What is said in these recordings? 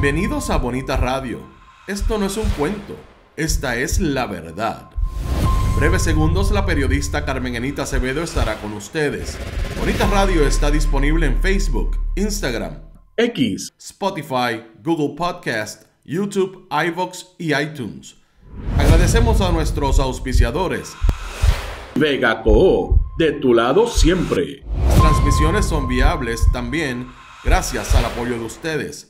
Bienvenidos a Bonita Radio. Esto no es un cuento, esta es la verdad. breves segundos, la periodista Carmen Anita Acevedo estará con ustedes. Bonita Radio está disponible en Facebook, Instagram, X, Spotify, Google Podcast, YouTube, iVox y iTunes. Agradecemos a nuestros auspiciadores. Vega Co, de tu lado siempre. Las transmisiones son viables también gracias al apoyo de ustedes.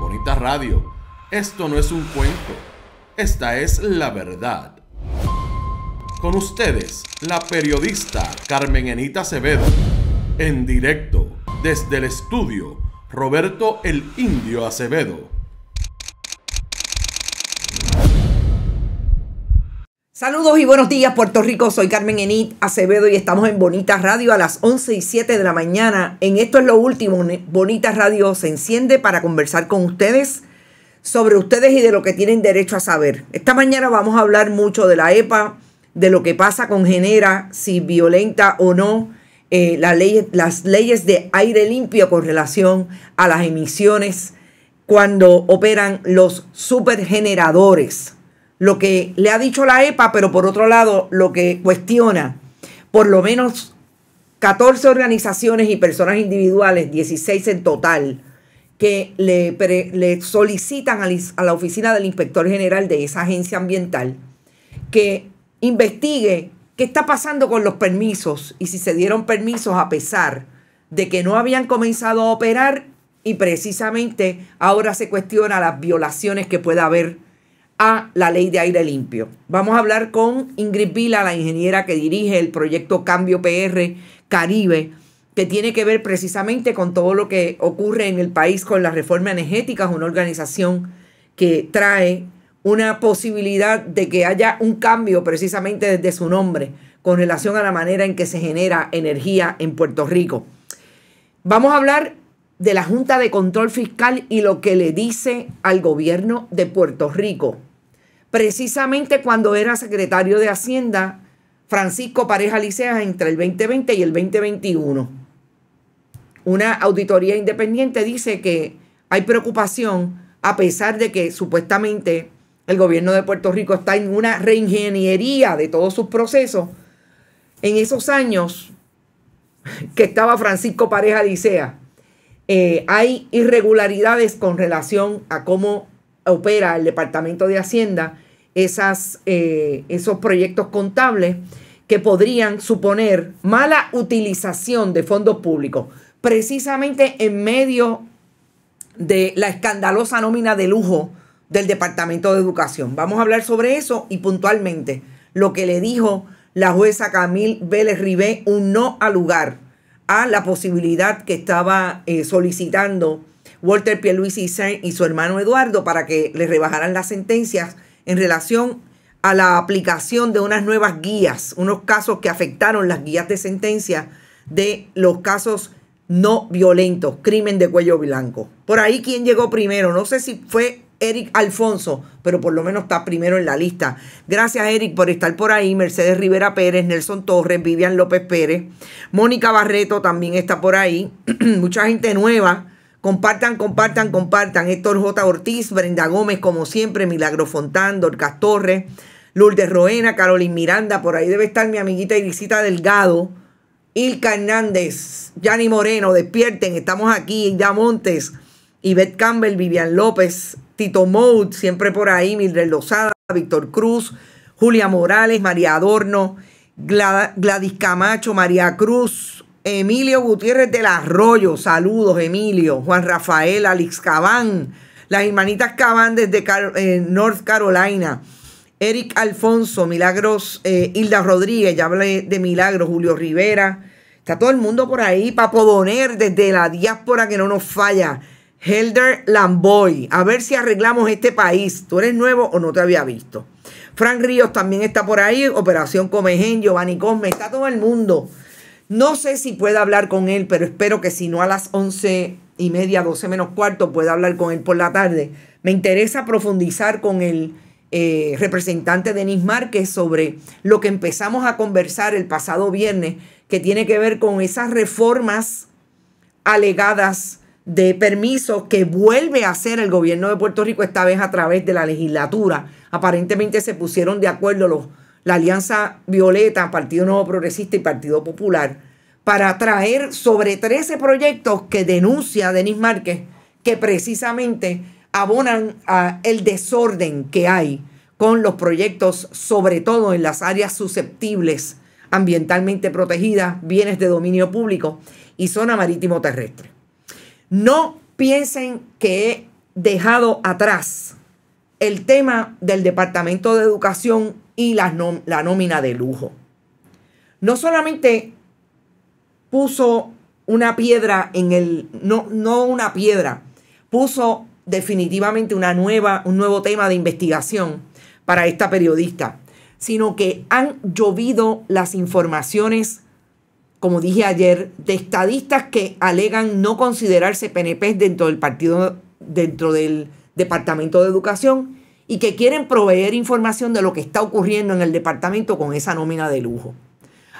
Bonita Radio, esto no es un cuento, esta es la verdad. Con ustedes, la periodista Carmen Enita Acevedo, en directo desde el estudio Roberto el Indio Acevedo. Saludos y buenos días Puerto Rico, soy Carmen Enid Acevedo y estamos en Bonita Radio a las 11 y 7 de la mañana. En esto es lo último, Bonita Radio se enciende para conversar con ustedes sobre ustedes y de lo que tienen derecho a saber. Esta mañana vamos a hablar mucho de la EPA, de lo que pasa con Genera, si violenta o no eh, las leyes de aire limpio con relación a las emisiones cuando operan los supergeneradores lo que le ha dicho la EPA, pero por otro lado lo que cuestiona por lo menos 14 organizaciones y personas individuales, 16 en total, que le, le solicitan a la oficina del inspector general de esa agencia ambiental que investigue qué está pasando con los permisos y si se dieron permisos a pesar de que no habían comenzado a operar y precisamente ahora se cuestiona las violaciones que pueda haber a la ley de aire limpio. Vamos a hablar con Ingrid Vila, la ingeniera que dirige el proyecto Cambio PR Caribe, que tiene que ver precisamente con todo lo que ocurre en el país con la reforma energética, una organización que trae una posibilidad de que haya un cambio precisamente desde su nombre con relación a la manera en que se genera energía en Puerto Rico. Vamos a hablar de la Junta de Control Fiscal y lo que le dice al gobierno de Puerto Rico precisamente cuando era secretario de Hacienda Francisco Pareja Licea entre el 2020 y el 2021. Una auditoría independiente dice que hay preocupación a pesar de que supuestamente el gobierno de Puerto Rico está en una reingeniería de todos sus procesos. En esos años que estaba Francisco Pareja Licea, eh, hay irregularidades con relación a cómo opera el Departamento de Hacienda esas, eh, esos proyectos contables que podrían suponer mala utilización de fondos públicos, precisamente en medio de la escandalosa nómina de lujo del Departamento de Educación. Vamos a hablar sobre eso y puntualmente lo que le dijo la jueza Camille Vélez Ribé, un no al lugar a la posibilidad que estaba eh, solicitando Walter Pierluisi y su hermano Eduardo para que le rebajaran las sentencias en relación a la aplicación de unas nuevas guías, unos casos que afectaron las guías de sentencia de los casos no violentos, crimen de cuello blanco. Por ahí quien llegó primero, no sé si fue Eric Alfonso, pero por lo menos está primero en la lista. Gracias, Eric, por estar por ahí. Mercedes Rivera Pérez, Nelson Torres, Vivian López Pérez, Mónica Barreto también está por ahí. Mucha gente nueva Compartan, compartan, compartan. Héctor J. Ortiz, Brenda Gómez, como siempre, Milagro Fontán, Dorcas Torres, Lourdes Roena, Carolín Miranda, por ahí debe estar mi amiguita Irisita Delgado, Ilka Hernández, Yanni Moreno, despierten, estamos aquí, Ida Montes, Yvette Campbell, Vivian López, Tito Mout, siempre por ahí, Mildred Lozada, Víctor Cruz, Julia Morales, María Adorno, Gladys Camacho, María Cruz, Emilio Gutiérrez del Arroyo, saludos Emilio, Juan Rafael, Alex Cabán, las hermanitas Cabán desde eh, North Carolina, Eric Alfonso, Milagros, eh, Hilda Rodríguez, ya hablé de Milagros, Julio Rivera, está todo el mundo por ahí, Papo Doner desde la diáspora que no nos falla, Helder Lamboy, a ver si arreglamos este país, tú eres nuevo o no te había visto. Frank Ríos también está por ahí, Operación Comején, Giovanni Cosme, está todo el mundo. No sé si pueda hablar con él, pero espero que si no a las once y media, doce menos cuarto, pueda hablar con él por la tarde. Me interesa profundizar con el eh, representante Denis Márquez sobre lo que empezamos a conversar el pasado viernes, que tiene que ver con esas reformas alegadas de permisos que vuelve a hacer el gobierno de Puerto Rico, esta vez a través de la legislatura. Aparentemente se pusieron de acuerdo los la Alianza Violeta, Partido Nuevo Progresista y Partido Popular, para traer sobre 13 proyectos que denuncia Denis Márquez, que precisamente abonan el desorden que hay con los proyectos, sobre todo en las áreas susceptibles, ambientalmente protegidas, bienes de dominio público y zona marítimo terrestre. No piensen que he dejado atrás el tema del Departamento de Educación y la, nómina de lujo. No solamente puso una piedra en el, no, no una piedra, puso definitivamente una nueva, un nuevo tema de investigación para esta periodista, sino que han llovido las informaciones, como dije ayer, de estadistas que alegan no considerarse PNP dentro del partido, dentro del Departamento de Educación y que quieren proveer información de lo que está ocurriendo en el departamento con esa nómina de lujo.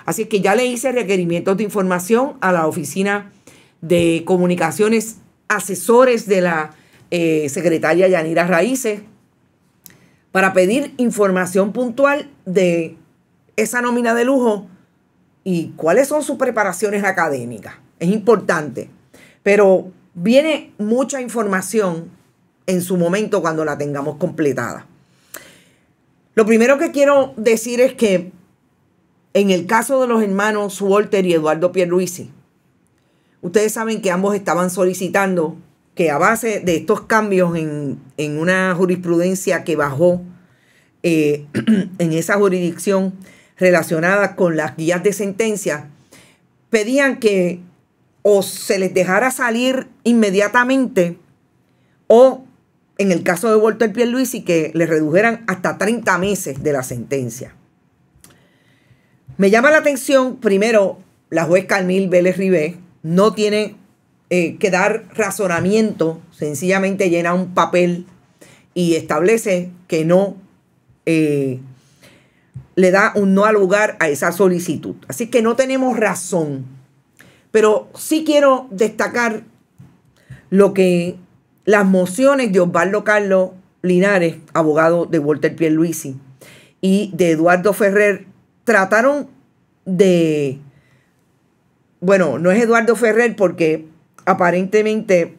Así que ya le hice requerimientos de información a la oficina de comunicaciones asesores de la eh, secretaria Yanira Raíces para pedir información puntual de esa nómina de lujo y cuáles son sus preparaciones académicas. Es importante. Pero viene mucha información en su momento cuando la tengamos completada. Lo primero que quiero decir es que en el caso de los hermanos Walter y Eduardo Pierluisi, ustedes saben que ambos estaban solicitando que a base de estos cambios en, una jurisprudencia que bajó eh, en esa jurisdicción relacionada con las guías de sentencia, pedían que o se les dejara salir inmediatamente o en el caso de Walter Pierluisi que le redujeran hasta 30 meses de la sentencia. Me llama la atención, primero, la juez Carmil Vélez Ribé no tiene eh, que dar razonamiento, sencillamente llena un papel y establece que no eh, le da un no al lugar a esa solicitud. Así que no tenemos razón. Pero sí quiero destacar lo que las mociones de Osvaldo Carlos Linares, abogado de Walter Pierluisi, y de Eduardo Ferrer, trataron de... Bueno, no es Eduardo Ferrer porque aparentemente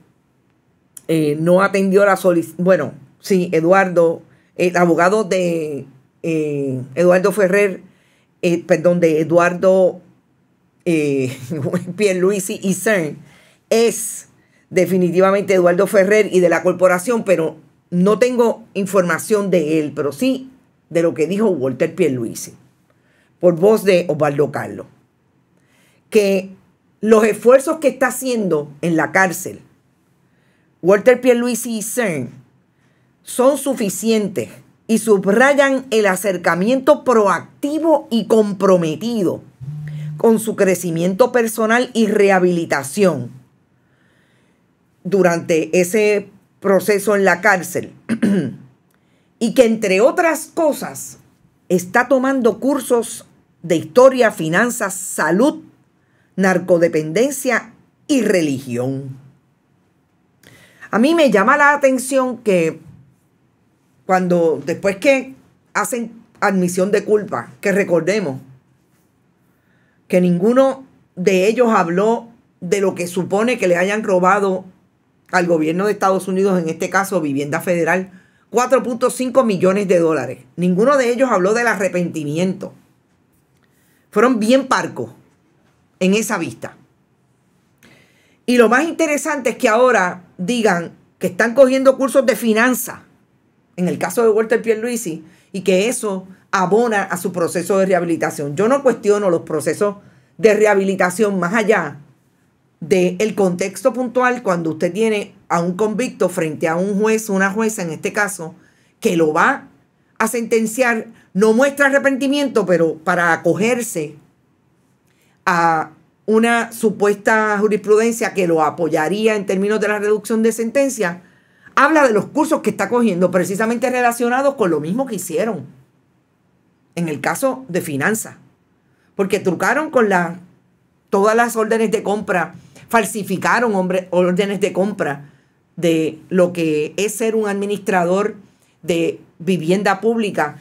eh, no atendió la solicitud. Bueno, sí, Eduardo, el abogado de eh, Eduardo Ferrer, eh, perdón, de Eduardo Pierluisi y CERN, es definitivamente Eduardo Ferrer y de la corporación, pero no tengo información de él, pero sí de lo que dijo Walter Pierluisi, por voz de Osvaldo Carlos, que los esfuerzos que está haciendo en la cárcel Walter Pierluisi y CERN son suficientes y subrayan el acercamiento proactivo y comprometido con su crecimiento personal y rehabilitación durante ese proceso en la cárcel y que entre otras cosas está tomando cursos de historia, finanzas, salud, narcodependencia y religión. A mí me llama la atención que cuando después que hacen admisión de culpa, que recordemos que ninguno de ellos habló de lo que supone que le hayan robado al gobierno de Estados Unidos, en este caso Vivienda Federal, 4.5 millones de dólares. Ninguno de ellos habló del arrepentimiento. Fueron bien parcos en esa vista. Y lo más interesante es que ahora digan que están cogiendo cursos de finanza, en el caso de Walter Luisi y que eso abona a su proceso de rehabilitación. Yo no cuestiono los procesos de rehabilitación más allá del el contexto puntual cuando usted tiene a un convicto frente a un juez, o una jueza en este caso, que lo va a sentenciar, no muestra arrepentimiento, pero para acogerse a una supuesta jurisprudencia que lo apoyaría en términos de la reducción de sentencia, habla de los cursos que está cogiendo precisamente relacionados con lo mismo que hicieron en el caso de finanzas, porque trucaron con la, todas las órdenes de compra falsificaron órdenes de compra de lo que es ser un administrador de vivienda pública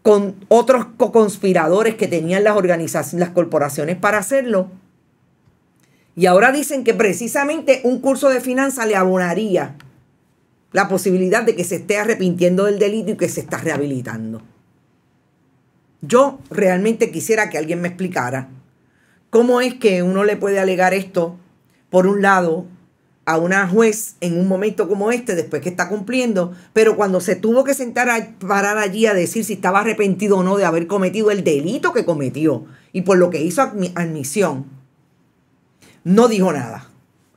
con otros co-conspiradores que tenían las las corporaciones para hacerlo. Y ahora dicen que precisamente un curso de finanzas le abonaría la posibilidad de que se esté arrepintiendo del delito y que se está rehabilitando. Yo realmente quisiera que alguien me explicara cómo es que uno le puede alegar esto por un lado, a una juez en un momento como este, después que está cumpliendo, pero cuando se tuvo que sentar a parar allí a decir si estaba arrepentido o no de haber cometido el delito que cometió y por lo que hizo admisión, no dijo nada.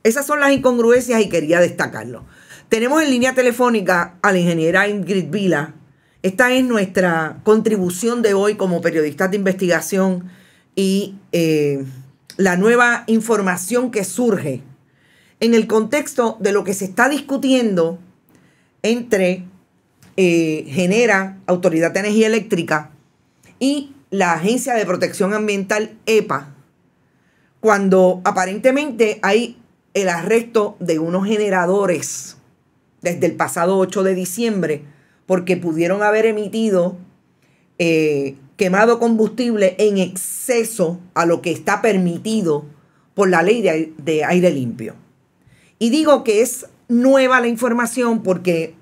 Esas son las incongruencias y quería destacarlo. Tenemos en línea telefónica a la ingeniera Ingrid Vila. Esta es nuestra contribución de hoy como periodista de investigación y... Eh, la nueva información que surge en el contexto de lo que se está discutiendo entre eh, Genera, Autoridad de Energía Eléctrica, y la Agencia de Protección Ambiental, EPA, cuando aparentemente hay el arresto de unos generadores desde el pasado 8 de diciembre, porque pudieron haber emitido eh, quemado combustible en exceso a lo que está permitido por la ley de, aire limpio. Y digo que es nueva la información porque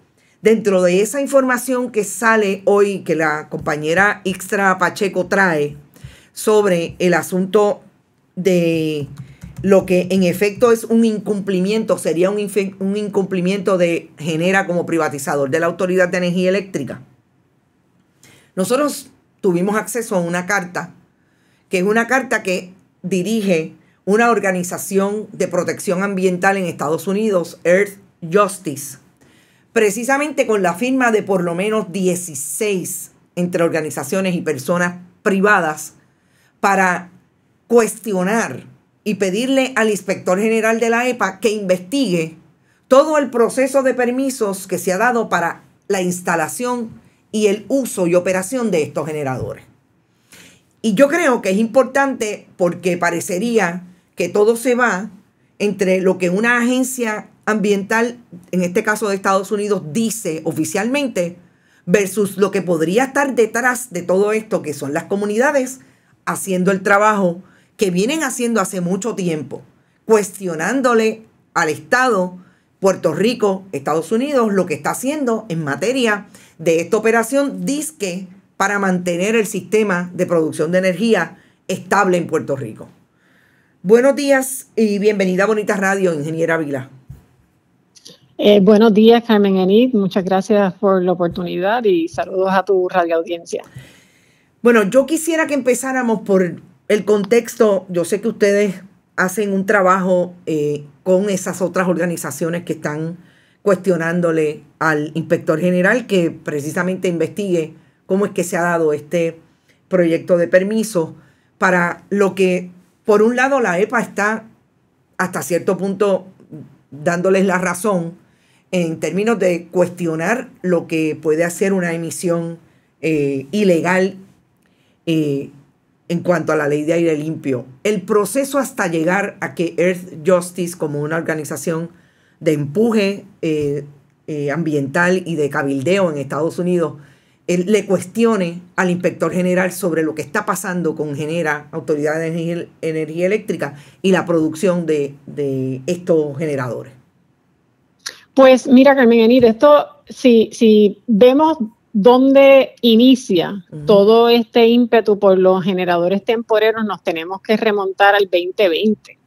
dentro de esa información que sale hoy, que la compañera Ixtra Pacheco trae sobre el asunto de lo que en efecto es un incumplimiento, sería un, un, incumplimiento de genera como privatizador de la Autoridad de Energía Eléctrica. Nosotros tuvimos acceso a una carta, que es una carta que dirige una organización de protección ambiental en Estados Unidos, Earth Justice, precisamente con la firma de por lo menos 16 entre organizaciones y personas privadas para cuestionar y pedirle al inspector general de la EPA que investigue todo el proceso de permisos que se ha dado para la instalación y el uso y operación de estos generadores. Y yo creo que es importante porque parecería que todo se va entre lo que una agencia ambiental, en este caso de Estados Unidos, dice oficialmente, versus lo que podría estar detrás de todo esto, que son las comunidades haciendo el trabajo que vienen haciendo hace mucho tiempo, cuestionándole al Estado, Puerto Rico, Estados Unidos, lo que está haciendo en materia de esta operación disque para mantener el sistema de producción de energía estable en Puerto Rico. Buenos días y bienvenida a Bonita Radio, ingeniera Vila. Eh, buenos días, Carmen Enid. Muchas gracias por la oportunidad y saludos a tu radio audiencia. Bueno, yo quisiera que empezáramos por el contexto. Yo sé que ustedes hacen un trabajo eh, con esas otras organizaciones que están cuestionándole al inspector general que precisamente investigue cómo es que se ha dado este proyecto de permiso para lo que, por un lado, la EPA está hasta cierto punto dándoles la razón en términos de cuestionar lo que puede hacer una emisión eh, ilegal eh, en cuanto a la ley de aire limpio. El proceso hasta llegar a que Earth Justice, como una organización de empuje eh, eh, ambiental y de cabildeo en Estados Unidos le cuestione al inspector general sobre lo que está pasando con Genera, Autoridad de Energía, Eléctrica, y la producción de, estos generadores. Pues mira, Carmen Enid, esto, si, si vemos dónde inicia todo este ímpetu por los generadores temporeros, nos tenemos que remontar al 2020,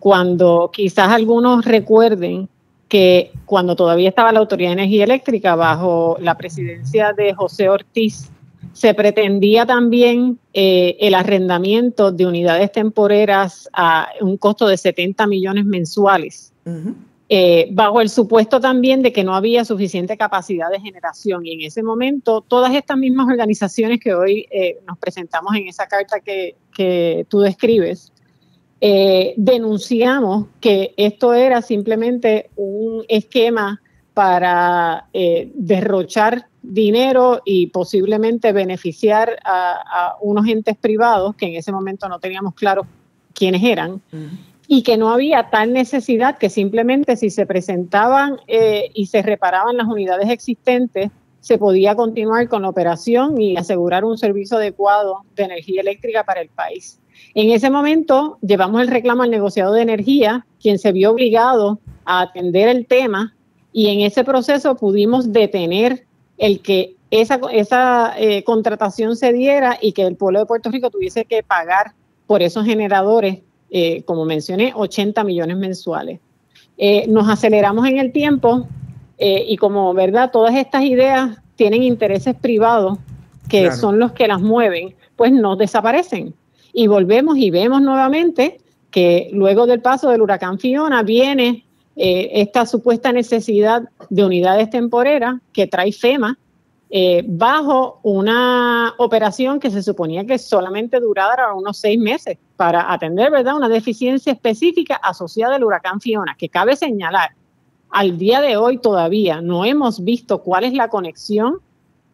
cuando quizás algunos recuerden que cuando todavía estaba la Autoridad de Energía Eléctrica bajo la presidencia de José Ortiz, se pretendía también eh, el arrendamiento de unidades temporeras a un costo de 70 millones mensuales, eh, bajo el supuesto también de que no había suficiente capacidad de generación. Y en ese momento, todas estas mismas organizaciones que hoy eh, nos presentamos en esa carta que, que tú describes, eh, denunciamos que esto era simplemente un esquema para eh, derrochar dinero y posiblemente beneficiar a, unos entes privados que en ese momento no teníamos claro quiénes eran y que no había tal necesidad que simplemente si se presentaban eh, y se reparaban las unidades existentes se podía continuar con la operación y asegurar un servicio adecuado de energía eléctrica para el país. En ese momento llevamos el reclamo al negociado de energía, quien se vio obligado a atender el tema y en ese proceso pudimos detener el que esa, eh, contratación se diera y que el pueblo de Puerto Rico tuviese que pagar por esos generadores, eh, como mencioné, 80 millones mensuales. Eh, nos aceleramos en el tiempo y como verdad, todas estas ideas tienen intereses privados que son los que las mueven, pues no desaparecen y volvemos y vemos nuevamente que luego del paso del huracán Fiona viene eh, esta supuesta necesidad de unidades temporeras que trae FEMA eh, bajo una operación que se suponía que solamente durara unos seis meses para atender ¿verdad? una deficiencia específica asociada al huracán Fiona, que cabe señalar, al día de hoy todavía no hemos visto cuál es la conexión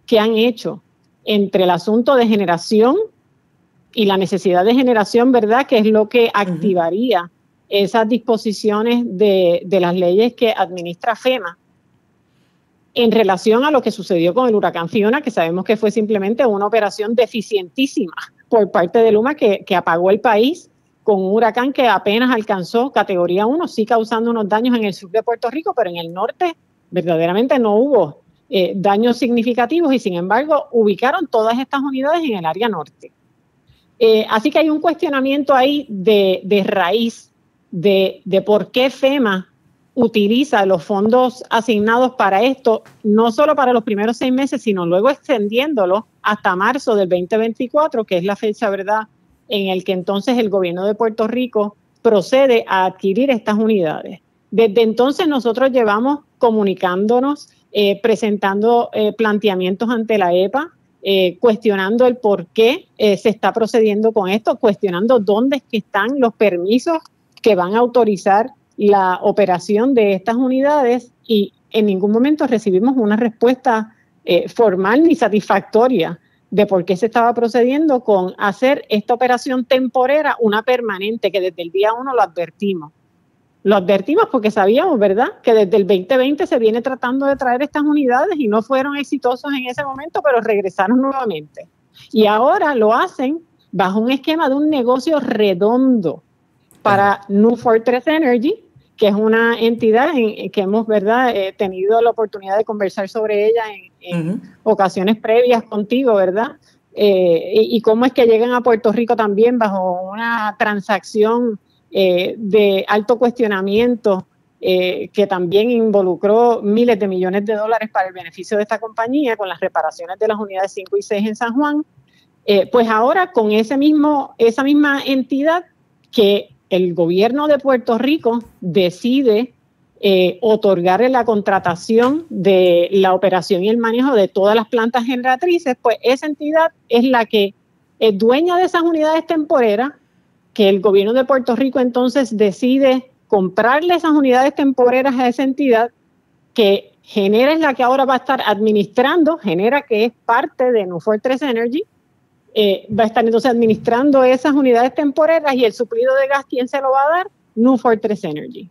que han hecho entre el asunto de generación y la necesidad de generación, ¿verdad? Que es lo que activaría esas disposiciones de, las leyes que administra FEMA en relación a lo que sucedió con el huracán Fiona, que sabemos que fue simplemente una operación deficientísima por parte de Luma que, apagó el país con un huracán que apenas alcanzó categoría 1, sí causando unos daños en el sur de Puerto Rico, pero en el norte verdaderamente no hubo eh, daños significativos y sin embargo ubicaron todas estas unidades en el área norte. Eh, así que hay un cuestionamiento ahí de, raíz de, por qué FEMA utiliza los fondos asignados para esto, no solo para los primeros seis meses, sino luego extendiéndolo hasta marzo del 2024, que es la fecha, ¿verdad?, en el que entonces el gobierno de Puerto Rico procede a adquirir estas unidades. Desde entonces nosotros llevamos comunicándonos, eh, presentando eh, planteamientos ante la EPA, eh, cuestionando el por qué eh, se está procediendo con esto, cuestionando dónde es que están los permisos que van a autorizar la operación de estas unidades y en ningún momento recibimos una respuesta eh, formal ni satisfactoria de por qué se estaba procediendo con hacer esta operación temporera una permanente, que desde el día uno lo advertimos. Lo advertimos porque sabíamos, ¿verdad?, que desde el 2020 se viene tratando de traer estas unidades y no fueron exitosos en ese momento, pero regresaron nuevamente. Y ahora lo hacen bajo un esquema de un negocio redondo para New Fortress Energy, que es una entidad en, eh, que hemos ¿verdad? Eh, tenido la oportunidad de conversar sobre ella en, ocasiones previas contigo, ¿verdad? Eh, y, cómo es que llegan a Puerto Rico también bajo una transacción eh, de alto cuestionamiento eh, que también involucró miles de millones de dólares para el beneficio de esta compañía con las reparaciones de las unidades 5 y 6 en San Juan, eh, pues ahora con ese mismo, esa misma entidad que el gobierno de Puerto Rico decide otorgarle la contratación de la operación y el manejo de todas las plantas generatrices, pues esa entidad es la que es dueña de esas unidades temporeras, que el gobierno de Puerto Rico entonces decide comprarle esas unidades temporeras a esa entidad que genera es la que ahora va a estar administrando, genera que es parte de New Fortress Energy, eh, va a estar entonces administrando esas unidades temporeras y el suplido de gas, ¿quién se lo va a dar? New Fortress Energy.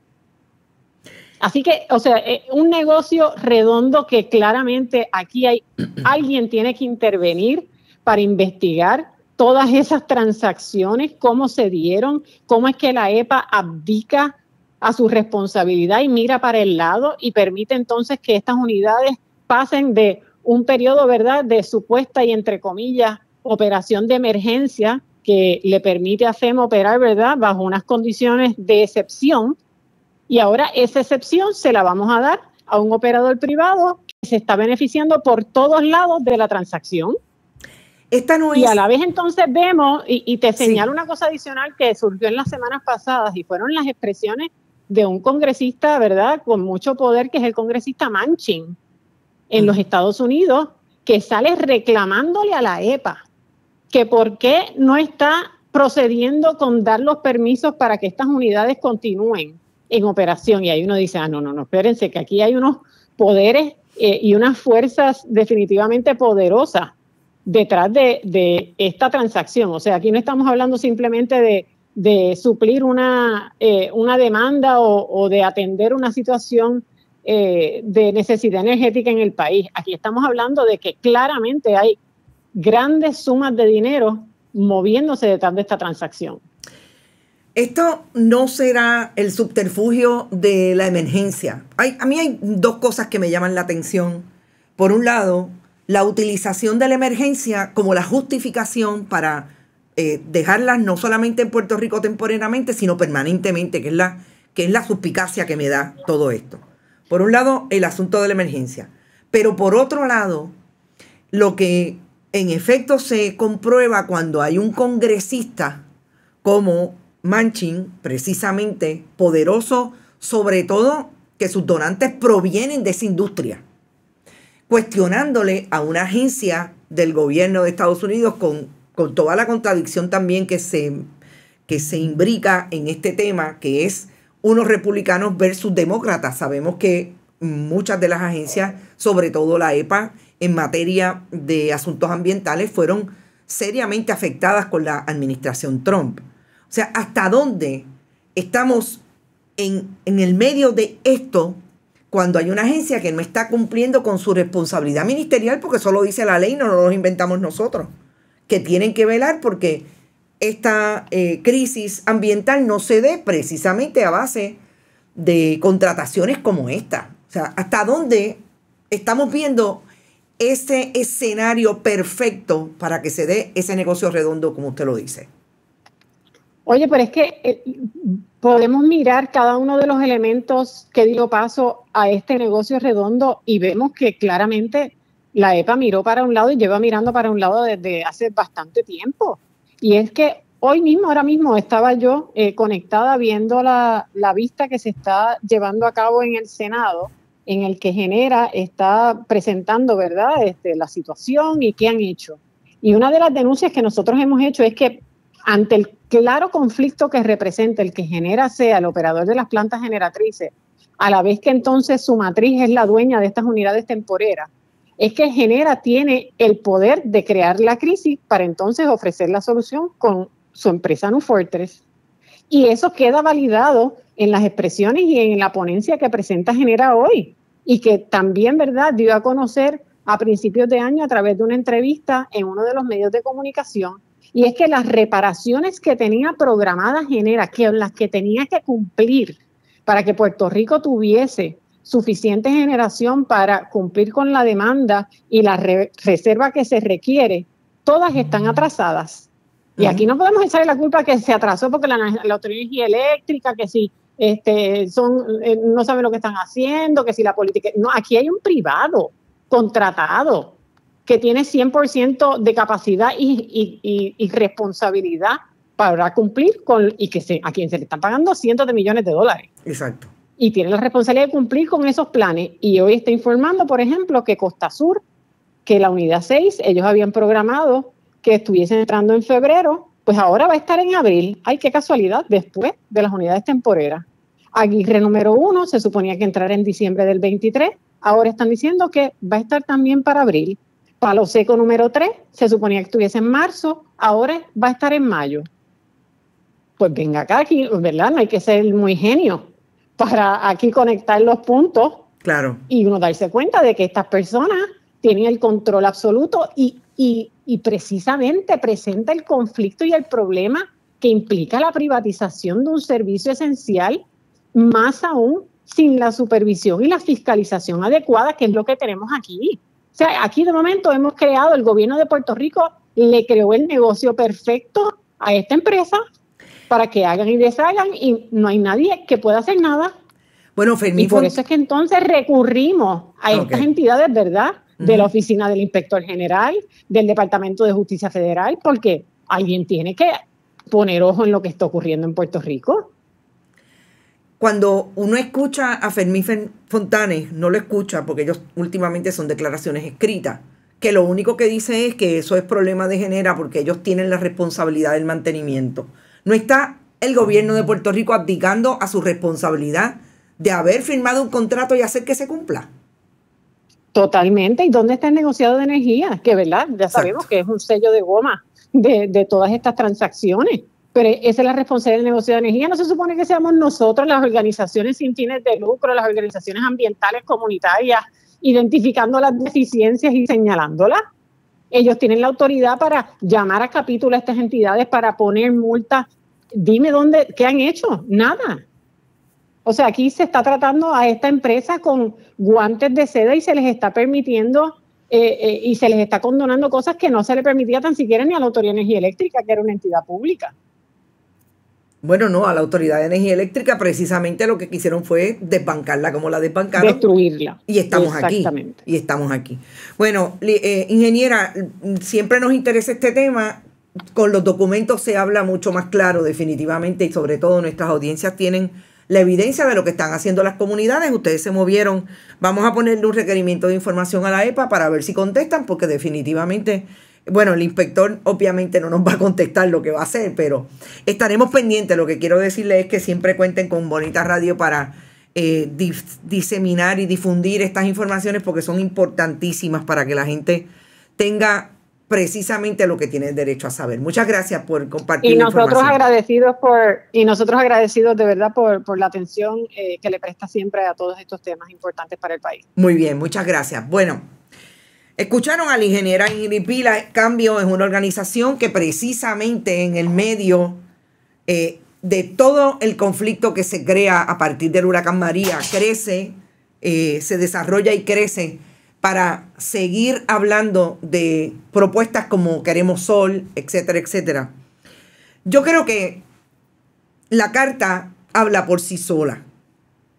Así que, o sea, eh, un negocio redondo que claramente aquí hay, alguien tiene que intervenir para investigar, todas esas transacciones, cómo se dieron, cómo es que la EPA abdica a su responsabilidad y mira para el lado y permite entonces que estas unidades pasen de un periodo, ¿verdad?, de supuesta y entre comillas operación de emergencia que le permite hacer operar, ¿verdad?, bajo unas condiciones de excepción. Y ahora esa excepción se la vamos a dar a un operador privado que se está beneficiando por todos lados de la transacción y a la vez entonces vemos, y, te señalo una cosa adicional que surgió en las semanas pasadas y fueron las expresiones de un congresista, ¿verdad?, con mucho poder, que es el congresista Manchin, en los Estados Unidos, que sale reclamándole a la EPA que por qué no está procediendo con dar los permisos para que estas unidades continúen en operación. Y ahí uno dice, ah, no, no, no, espérense, que aquí hay unos poderes eh, y unas fuerzas definitivamente poderosas detrás de, esta transacción. O sea, aquí no estamos hablando simplemente de, suplir una, eh, demanda o, de atender una situación eh, de necesidad energética en el país. Aquí estamos hablando de que claramente hay grandes sumas de dinero moviéndose detrás de esta transacción. Esto no será el subterfugio de la emergencia. Hay, a mí hay dos cosas que me llaman la atención. Por un lado, la utilización de la emergencia como la justificación para eh, dejarlas no solamente en Puerto Rico temporalmente, sino permanentemente, que es, la, que es la suspicacia que me da todo esto. Por un lado, el asunto de la emergencia, pero por otro lado, lo que en efecto se comprueba cuando hay un congresista como Manchin, precisamente poderoso, sobre todo que sus donantes provienen de esa industria cuestionándole a una agencia del gobierno de Estados Unidos con, toda la contradicción también que se, que se imbrica en este tema, que es unos republicanos versus demócratas. Sabemos que muchas de las agencias, sobre todo la EPA, en materia de asuntos ambientales, fueron seriamente afectadas con la administración Trump. O sea, ¿hasta dónde estamos en, en el medio de esto cuando hay una agencia que no está cumpliendo con su responsabilidad ministerial, porque eso lo dice la ley, no lo inventamos nosotros, que tienen que velar porque esta eh, crisis ambiental no se dé precisamente a base de contrataciones como esta. O sea, ¿hasta dónde estamos viendo ese escenario perfecto para que se dé ese negocio redondo, como usted lo dice? Oye, pero es que eh, podemos mirar cada uno de los elementos que dio paso a este negocio redondo y vemos que claramente la EPA miró para un lado y lleva mirando para un lado desde hace bastante tiempo. Y es que hoy mismo, ahora mismo, estaba yo eh, conectada viendo la, vista que se está llevando a cabo en el Senado, en el que Genera está presentando, ¿verdad?, este, la situación y qué han hecho. Y una de las denuncias que nosotros hemos hecho es que ante el claro conflicto que representa el que genera sea el operador de las plantas generatrices, a la vez que entonces su matriz es la dueña de estas unidades temporeras, es que genera tiene el poder de crear la crisis para entonces ofrecer la solución con su empresa Nufortress, Y eso queda validado en las expresiones y en la ponencia que presenta Genera hoy y que también, ¿verdad?, dio a conocer a principios de año a través de una entrevista en uno de los medios de comunicación y es que las reparaciones que tenía programadas genera, que las que tenía que cumplir para que Puerto Rico tuviese suficiente generación para cumplir con la demanda y la reserva que se requiere, todas están atrasadas. Y aquí no podemos echarle la culpa que se atrasó porque la, la autoridad eléctrica, que si este, son, eh, no saben lo que están haciendo, que si la política... No, aquí hay un privado contratado que tiene 100% de capacidad y, responsabilidad para cumplir con, y que a quien se le están pagando cientos de millones de dólares. Exacto. Y tiene la responsabilidad de cumplir con esos planes. Y hoy está informando, por ejemplo, que Costa Sur, que la unidad 6, ellos habían programado que estuviesen entrando en febrero, pues ahora va a estar en abril. Ay, qué casualidad, después de las unidades temporeras. Aguirre número 1 se suponía que entrara en diciembre del 23, ahora están diciendo que va a estar también para abril. Palo seco número 3 se suponía que estuviese en marzo, ahora va a estar en mayo. Pues venga acá, aquí, ¿verdad? No hay que ser muy genio para aquí conectar los puntos. Claro. Y uno darse cuenta de que estas personas tienen el control absoluto y, y precisamente presenta el conflicto y el problema que implica la privatización de un servicio esencial, más aún sin la supervisión y la fiscalización adecuada, que es lo que tenemos aquí. O sea, aquí de momento hemos creado, el gobierno de Puerto Rico le creó el negocio perfecto a esta empresa para que hagan y deshagan y no hay nadie que pueda hacer nada. Bueno, Fermín. Y por eso es que entonces recurrimos a estas entidades, ¿verdad? De la oficina del inspector general, del Departamento de Justicia Federal, porque alguien tiene que poner ojo en lo que está ocurriendo en Puerto Rico cuando uno escucha a Fermín Fontanes, no lo escucha porque ellos últimamente son declaraciones escritas, que lo único que dice es que eso es problema de Genera porque ellos tienen la responsabilidad del mantenimiento. No está el gobierno de Puerto Rico abdicando a su responsabilidad de haber firmado un contrato y hacer que se cumpla. Totalmente. ¿Y dónde está el negociado de energía? Que verdad, ya sabemos que es un sello de goma de todas estas transacciones pero esa es la responsabilidad del negocio de energía. No se supone que seamos nosotros las organizaciones sin fines de lucro, las organizaciones ambientales comunitarias, identificando las deficiencias y señalándolas. Ellos tienen la autoridad para llamar a capítulo a estas entidades para poner multas. Dime dónde, ¿qué han hecho? Nada. O sea, aquí se está tratando a esta empresa con guantes de seda y se les está permitiendo eh, eh, y se les está condonando cosas que no se le permitía tan siquiera ni a la Autoridad de Energía Eléctrica, que era una entidad pública. Bueno, no, a la Autoridad de Energía Eléctrica precisamente lo que quisieron fue desbancarla como la desbancaron. Destruirla. Y estamos Exactamente. aquí. Y estamos aquí. Bueno, eh, ingeniera, siempre nos interesa este tema. Con los documentos se habla mucho más claro, definitivamente, y sobre todo nuestras audiencias tienen la evidencia de lo que están haciendo las comunidades. Ustedes se movieron. Vamos a ponerle un requerimiento de información a la EPA para ver si contestan, porque definitivamente bueno, el inspector obviamente no nos va a contestar lo que va a hacer, pero estaremos pendientes. Lo que quiero decirle es que siempre cuenten con Bonita Radio para eh, diseminar y difundir estas informaciones porque son importantísimas para que la gente tenga precisamente lo que tiene derecho a saber. Muchas gracias por compartir. Y nosotros agradecidos por, y nosotros agradecidos de verdad por, la atención eh, que le presta siempre a todos estos temas importantes para el país. Muy bien, muchas gracias. Bueno, Escucharon a la ingeniera Ingrid Pila, Cambio es una organización que precisamente en el medio eh, de todo el conflicto que se crea a partir del huracán María, crece, eh, se desarrolla y crece para seguir hablando de propuestas como Queremos Sol, etcétera, etcétera. Yo creo que la carta habla por sí sola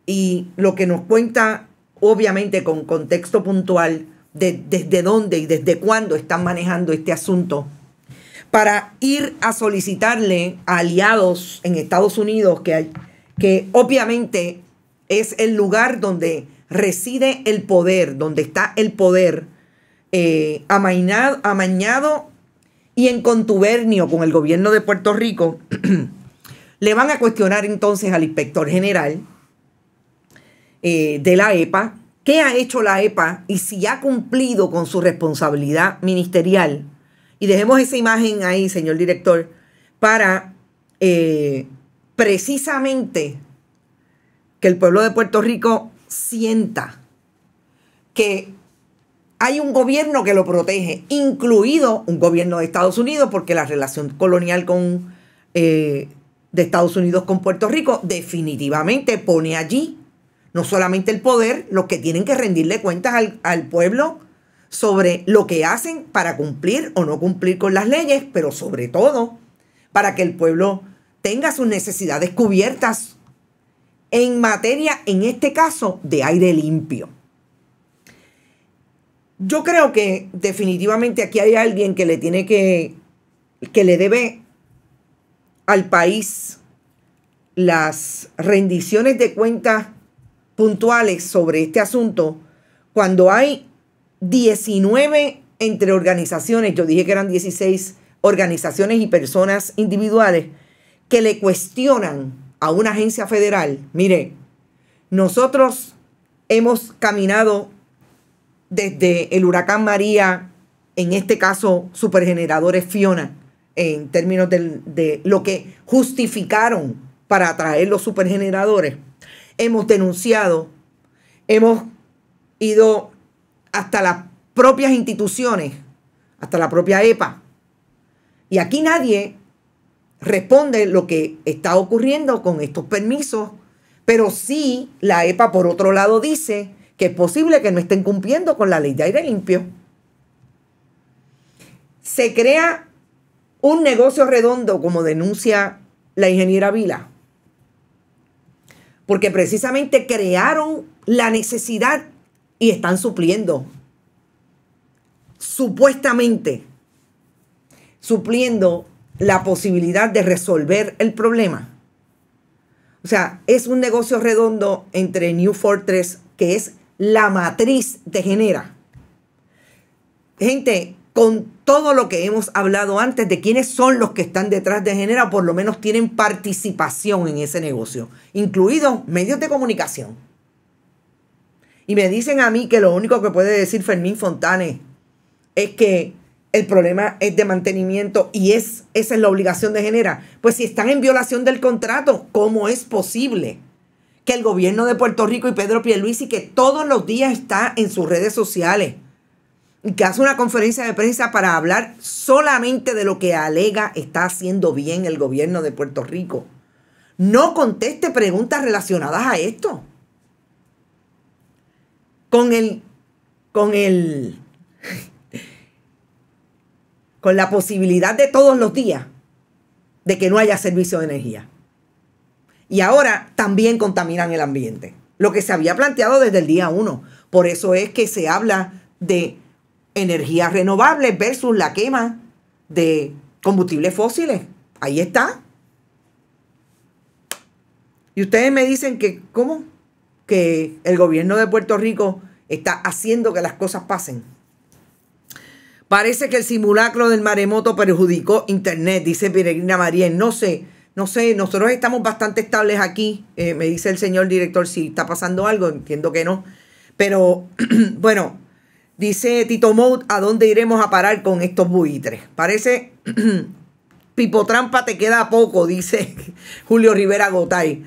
y lo que nos cuenta, obviamente con contexto puntual, de, desde dónde y desde cuándo están manejando este asunto para ir a solicitarle a aliados en Estados Unidos, que, que obviamente es el lugar donde reside el poder, donde está el poder eh, amañado y en contubernio con el gobierno de Puerto Rico, le van a cuestionar entonces al inspector general eh, de la EPA, ¿Qué ha hecho la EPA y si ha cumplido con su responsabilidad ministerial? Y dejemos esa imagen ahí, señor director, para eh, precisamente que el pueblo de Puerto Rico sienta que hay un gobierno que lo protege, incluido un gobierno de Estados Unidos, porque la relación colonial con, eh, de Estados Unidos con Puerto Rico definitivamente pone allí no solamente el poder, los que tienen que rendirle cuentas al, al pueblo sobre lo que hacen para cumplir o no cumplir con las leyes, pero sobre todo para que el pueblo tenga sus necesidades cubiertas en materia, en este caso, de aire limpio. Yo creo que definitivamente aquí hay alguien que le tiene que, que le debe al país las rendiciones de cuentas puntuales sobre este asunto, cuando hay 19 entre organizaciones, yo dije que eran 16 organizaciones y personas individuales, que le cuestionan a una agencia federal, mire, nosotros hemos caminado desde el huracán María, en este caso supergeneradores Fiona, en términos de, de lo que justificaron para atraer los supergeneradores hemos denunciado, hemos ido hasta las propias instituciones, hasta la propia EPA. Y aquí nadie responde lo que está ocurriendo con estos permisos, pero sí la EPA por otro lado dice que es posible que no estén cumpliendo con la ley de aire limpio. Se crea un negocio redondo, como denuncia la ingeniera Vila, porque precisamente crearon la necesidad y están supliendo. Supuestamente, supliendo la posibilidad de resolver el problema. O sea, es un negocio redondo entre New Fortress, que es la matriz de Genera. Gente, con todo lo que hemos hablado antes de quiénes son los que están detrás de Genera por lo menos tienen participación en ese negocio, incluidos medios de comunicación. Y me dicen a mí que lo único que puede decir Fermín Fontanes es que el problema es de mantenimiento y es, esa es la obligación de Genera. Pues si están en violación del contrato, ¿cómo es posible? que el gobierno de Puerto Rico y Pedro Pierluisi, que todos los días está en sus redes sociales, que hace una conferencia de prensa para hablar solamente de lo que alega está haciendo bien el gobierno de Puerto Rico, no conteste preguntas relacionadas a esto. Con el, con el, con la posibilidad de todos los días de que no haya servicio de energía. Y ahora también contaminan el ambiente, lo que se había planteado desde el día uno. Por eso es que se habla de energías renovables versus la quema de combustibles fósiles. Ahí está. Y ustedes me dicen que, ¿cómo? Que el gobierno de Puerto Rico está haciendo que las cosas pasen. Parece que el simulacro del maremoto perjudicó Internet, dice Peregrina María. No sé, no sé, nosotros estamos bastante estables aquí, eh, me dice el señor director, si está pasando algo, entiendo que no. Pero bueno, Dice Tito Mout, ¿a dónde iremos a parar con estos buitres? Parece pipotrampa te queda poco, dice Julio Rivera Gotay.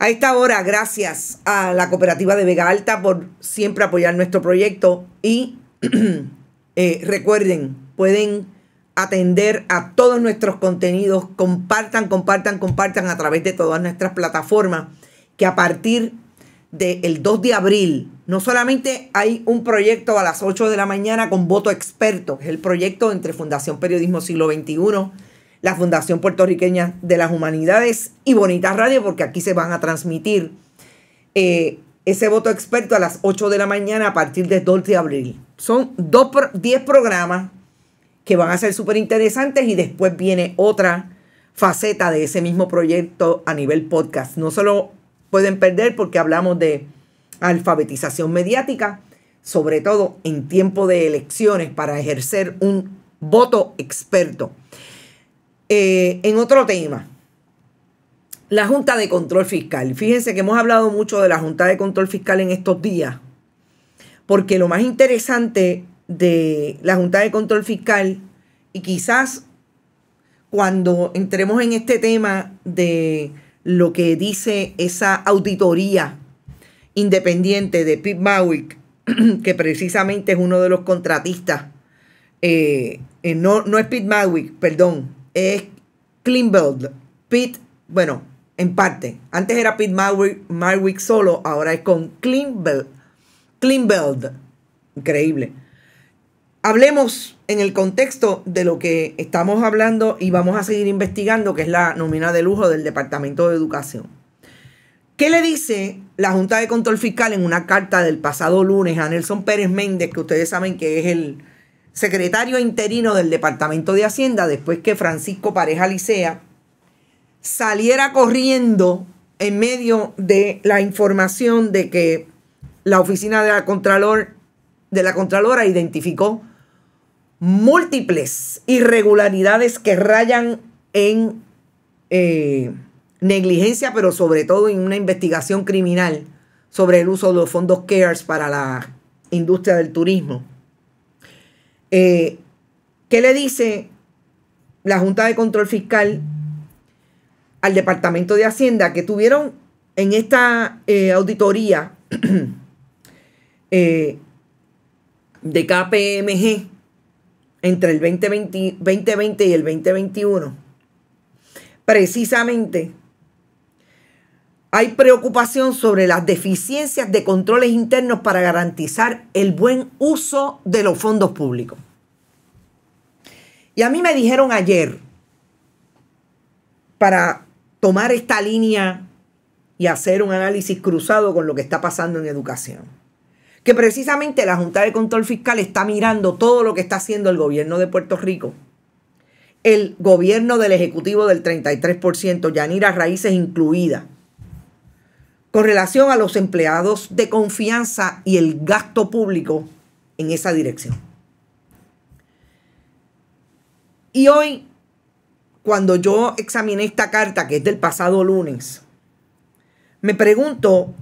A esta hora, gracias a la cooperativa de Vega Alta por siempre apoyar nuestro proyecto y eh, recuerden, pueden atender a todos nuestros contenidos, compartan, compartan, compartan a través de todas nuestras plataformas, que a partir del 2 de abril, no solamente hay un proyecto a las 8 de la mañana con voto experto, que es el proyecto entre Fundación Periodismo Siglo XXI, la Fundación Puertorriqueña de las Humanidades y Bonita Radio, porque aquí se van a transmitir eh, ese voto experto a las 8 de la mañana a partir del 2 de abril. Son 10 programas que van a ser súper interesantes y después viene otra faceta de ese mismo proyecto a nivel podcast. No solo pueden perder porque hablamos de alfabetización mediática, sobre todo en tiempo de elecciones para ejercer un voto experto. Eh, en otro tema, la Junta de Control Fiscal. Fíjense que hemos hablado mucho de la Junta de Control Fiscal en estos días, porque lo más interesante de la Junta de Control Fiscal, y quizás cuando entremos en este tema de lo que dice esa auditoría independiente de Pete Mawick, que precisamente es uno de los contratistas. Eh, eh, no, es Pete Mawick, perdón, es Klimbeld. Pete, bueno, en parte. Antes era Pete Mawick, solo, ahora es con Klimbeld. Klimbeld. Increíble hablemos en el contexto de lo que estamos hablando y vamos a seguir investigando, que es la nómina de lujo del Departamento de Educación. ¿Qué le dice la Junta de Control Fiscal en una carta del pasado lunes a Nelson Pérez Méndez, que ustedes saben que es el secretario interino del Departamento de Hacienda, después que Francisco Pareja Licea saliera corriendo en medio de la información de que la oficina de la Contralor, de la Contralora identificó múltiples irregularidades que rayan en eh, negligencia, pero sobre todo en una investigación criminal sobre el uso de los fondos CARES para la industria del turismo. Eh, ¿Qué le dice la Junta de Control Fiscal al Departamento de Hacienda que tuvieron en esta eh, auditoría de KPMG entre el 2020, y el 2021, precisamente hay preocupación sobre las deficiencias de controles internos para garantizar el buen uso de los fondos públicos. Y a mí me dijeron ayer, para tomar esta línea y hacer un análisis cruzado con lo que está pasando en educación que precisamente la Junta de Control Fiscal está mirando todo lo que está haciendo el gobierno de Puerto Rico. El gobierno del Ejecutivo del 33%, Yanira Raíces incluida, con relación a los empleados de confianza y el gasto público en esa dirección. Y hoy, cuando yo examiné esta carta, que es del pasado lunes, me pregunto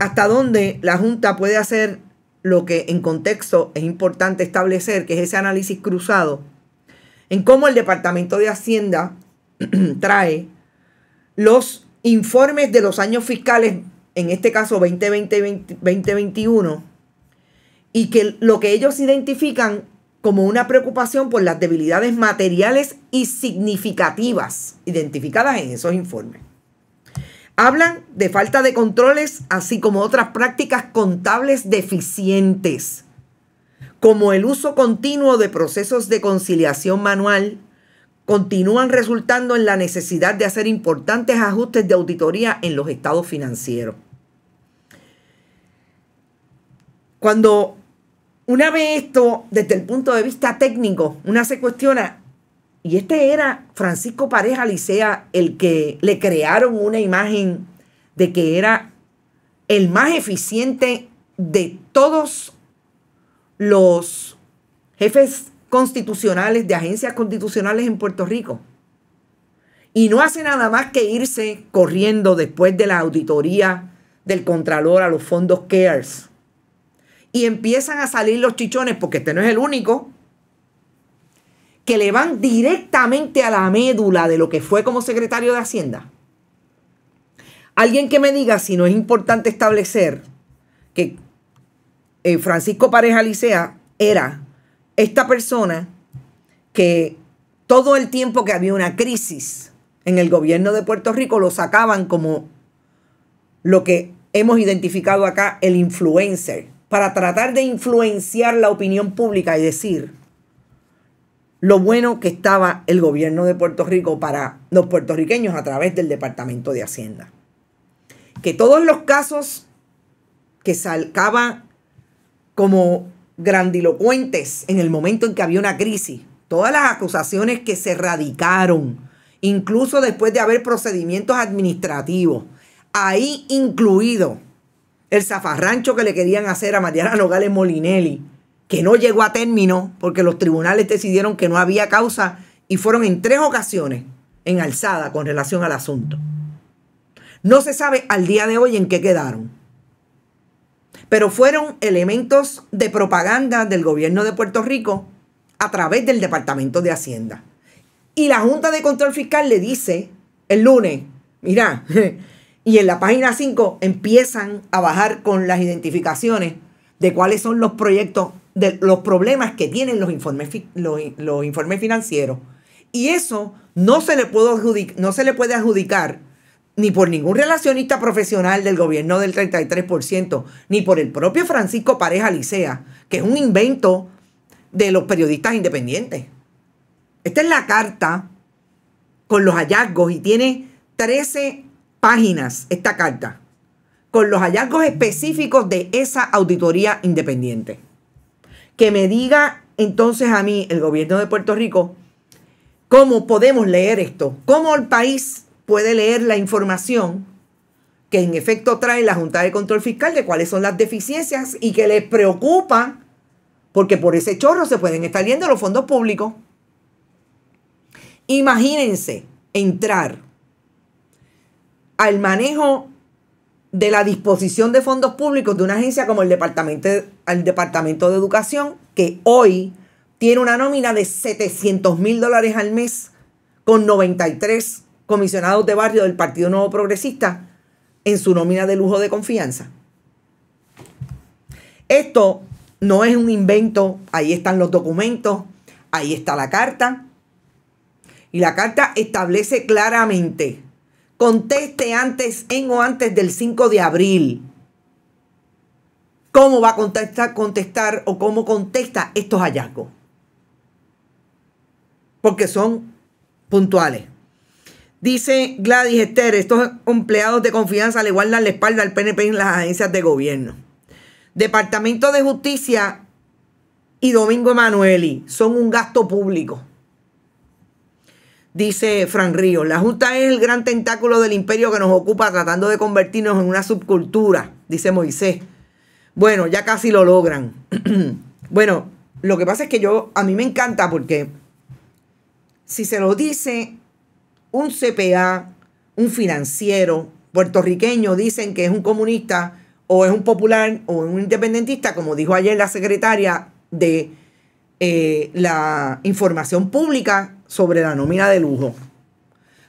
hasta dónde la Junta puede hacer lo que en contexto es importante establecer, que es ese análisis cruzado, en cómo el Departamento de Hacienda trae los informes de los años fiscales, en este caso 2020 2021, y que lo que ellos identifican como una preocupación por las debilidades materiales y significativas identificadas en esos informes. Hablan de falta de controles, así como otras prácticas contables deficientes, como el uso continuo de procesos de conciliación manual, continúan resultando en la necesidad de hacer importantes ajustes de auditoría en los estados financieros. Cuando una vez esto, desde el punto de vista técnico, una se cuestiona y este era Francisco Pareja Licea, el que le crearon una imagen de que era el más eficiente de todos los jefes constitucionales, de agencias constitucionales en Puerto Rico. Y no hace nada más que irse corriendo después de la auditoría del Contralor a los fondos CARES. Y empiezan a salir los chichones, porque este no es el único que le van directamente a la médula de lo que fue como secretario de Hacienda. Alguien que me diga si no es importante establecer que eh, Francisco Pareja Licea era esta persona que todo el tiempo que había una crisis en el gobierno de Puerto Rico lo sacaban como lo que hemos identificado acá el influencer, para tratar de influenciar la opinión pública y decir, lo bueno que estaba el gobierno de Puerto Rico para los puertorriqueños a través del Departamento de Hacienda. Que todos los casos que salcaban como grandilocuentes en el momento en que había una crisis, todas las acusaciones que se radicaron, incluso después de haber procedimientos administrativos, ahí incluido el zafarrancho que le querían hacer a Mariana Nogales Molinelli, que no llegó a término porque los tribunales decidieron que no había causa y fueron en tres ocasiones en alzada con relación al asunto. No se sabe al día de hoy en qué quedaron, pero fueron elementos de propaganda del gobierno de Puerto Rico a través del Departamento de Hacienda. Y la Junta de Control Fiscal le dice el lunes, mira, y en la página 5 empiezan a bajar con las identificaciones de cuáles son los proyectos de los problemas que tienen los informes, los, informes financieros. Y eso no se, le puede adjudicar, no se le puede adjudicar ni por ningún relacionista profesional del gobierno del 33%, ni por el propio Francisco Pareja Licea, que es un invento de los periodistas independientes. Esta es la carta con los hallazgos y tiene 13 páginas esta carta, con los hallazgos específicos de esa auditoría independiente que me diga entonces a mí, el gobierno de Puerto Rico, cómo podemos leer esto, cómo el país puede leer la información que en efecto trae la Junta de Control Fiscal de cuáles son las deficiencias y que les preocupa, porque por ese chorro se pueden estar yendo los fondos públicos. Imagínense entrar al manejo de la disposición de fondos públicos de una agencia como el Departamento, Departamento de Educación, que hoy tiene una nómina de 700 mil dólares al mes con 93 comisionados de barrio del Partido Nuevo Progresista en su nómina de lujo de confianza. Esto no es un invento, ahí están los documentos, ahí está la carta. Y la carta establece claramente conteste antes en o antes del 5 de abril. ¿Cómo va a contestar, contestar o cómo contesta estos hallazgos? Porque son puntuales. Dice Gladys Esther, estos empleados de confianza le guardan la espalda al PNP en las agencias de gobierno. Departamento de Justicia y Domingo Emanueli son un gasto público dice Fran Río. La Junta es el gran tentáculo del imperio que nos ocupa tratando de convertirnos en una subcultura, dice Moisés. Bueno, ya casi lo logran. bueno, lo que pasa es que yo, a mí me encanta porque si se lo dice un CPA, un financiero puertorriqueño, dicen que es un comunista o es un popular o un independentista, como dijo ayer la secretaria de eh, la información pública sobre la nómina de lujo.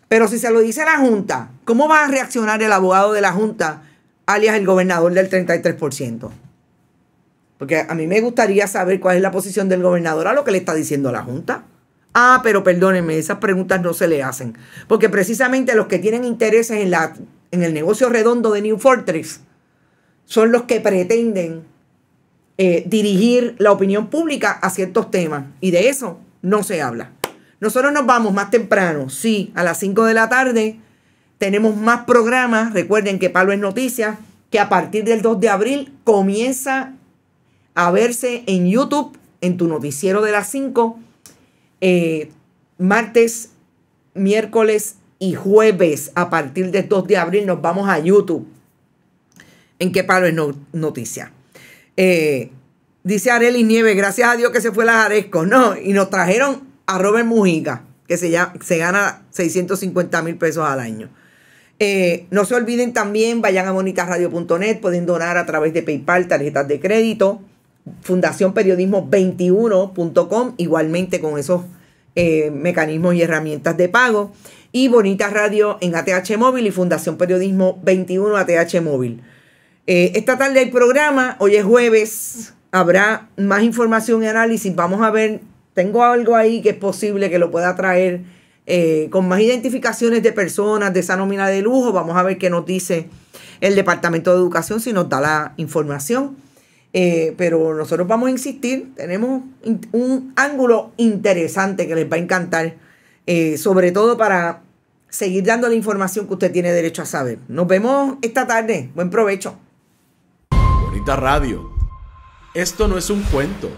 Pero si se lo dice la Junta, ¿cómo va a reaccionar el abogado de la Junta, alias el gobernador del 33%? Porque a mí me gustaría saber cuál es la posición del gobernador a lo que le está diciendo la Junta. Ah, pero perdónenme, esas preguntas no se le hacen. Porque precisamente los que tienen intereses en, la, en el negocio redondo de New Fortress son los que pretenden eh, dirigir la opinión pública a ciertos temas. Y de eso no se habla. Nosotros nos vamos más temprano, sí, a las 5 de la tarde. Tenemos más programas. Recuerden que Palo es Noticias, que a partir del 2 de abril comienza a verse en YouTube, en tu noticiero de las 5, eh, martes, miércoles y jueves. A partir del 2 de abril nos vamos a YouTube. En qué palo es Noticias. noticia. Eh, dice Arely Nieves, gracias a Dios que se fue la Jarezco. No, y nos trajeron a Robert Mujica, que se, gana 650 mil pesos al año. Eh, no se olviden también, vayan a bonitasradio.net, pueden donar a través de PayPal, tarjetas de crédito, Fundación Periodismo21.com, igualmente con esos eh, mecanismos y herramientas de pago. Y Bonita Radio en ATH Móvil y Fundación Periodismo 21 ATH Móvil. Eh, esta tarde el programa, hoy es jueves, habrá más información y análisis. Vamos a ver tengo algo ahí que es posible que lo pueda traer eh, con más identificaciones de personas de esa nómina de lujo. Vamos a ver qué nos dice el Departamento de Educación si nos da la información. Eh, pero nosotros vamos a insistir, tenemos un ángulo interesante que les va a encantar, eh, sobre todo para seguir dando la información que usted tiene derecho a saber. Nos vemos esta tarde, buen provecho. Bonita radio. Esto no es un cuento.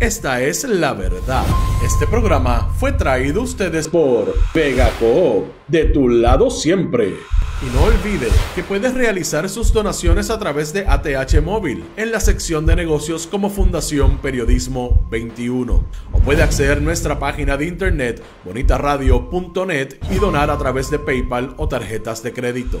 Esta es la verdad. Este programa fue traído a ustedes por PegaCo, de tu lado siempre. Y no olvide que puedes realizar sus donaciones a través de ATH Móvil en la sección de negocios como Fundación Periodismo 21. O puede acceder a nuestra página de internet bonitaradio.net y donar a través de PayPal o tarjetas de crédito.